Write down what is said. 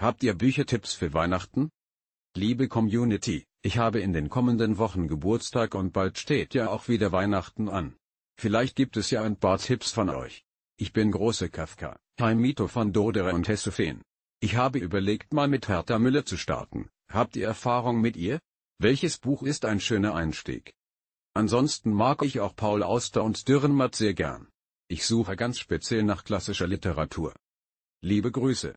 Habt ihr Büchertipps für Weihnachten? Liebe Community, ich habe in den kommenden Wochen Geburtstag und bald steht ja auch wieder Weihnachten an. Vielleicht gibt es ja ein paar Tipps von euch. Ich bin große Kafka, Heimito von Dodere und Hessefeen. Ich habe überlegt mal mit Hertha Müller zu starten. Habt ihr Erfahrung mit ihr? Welches Buch ist ein schöner Einstieg? Ansonsten mag ich auch Paul Auster und Dürrenmatt sehr gern. Ich suche ganz speziell nach klassischer Literatur. Liebe Grüße.